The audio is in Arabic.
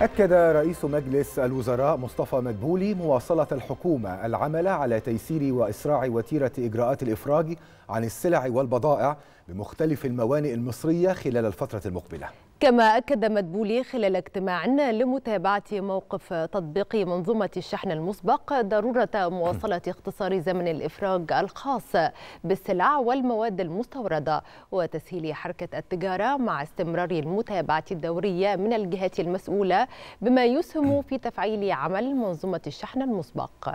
أكد رئيس مجلس الوزراء مصطفى مدبولي مواصلة الحكومة العمل على تيسير وإسراع وتيرة إجراءات الإفراج عن السلع والبضائع بمختلف الموانئ المصرية خلال الفترة المقبلة كما أكد مدبولي خلال اجتماع لمتابعة موقف تطبيق منظومة الشحن المسبق ضرورة مواصلة اختصار زمن الإفراج الخاص بالسلع والمواد المستوردة وتسهيل حركة التجارة مع استمرار المتابعة الدورية من الجهات المسؤولة بما يسهم في تفعيل عمل منظومة الشحن المسبق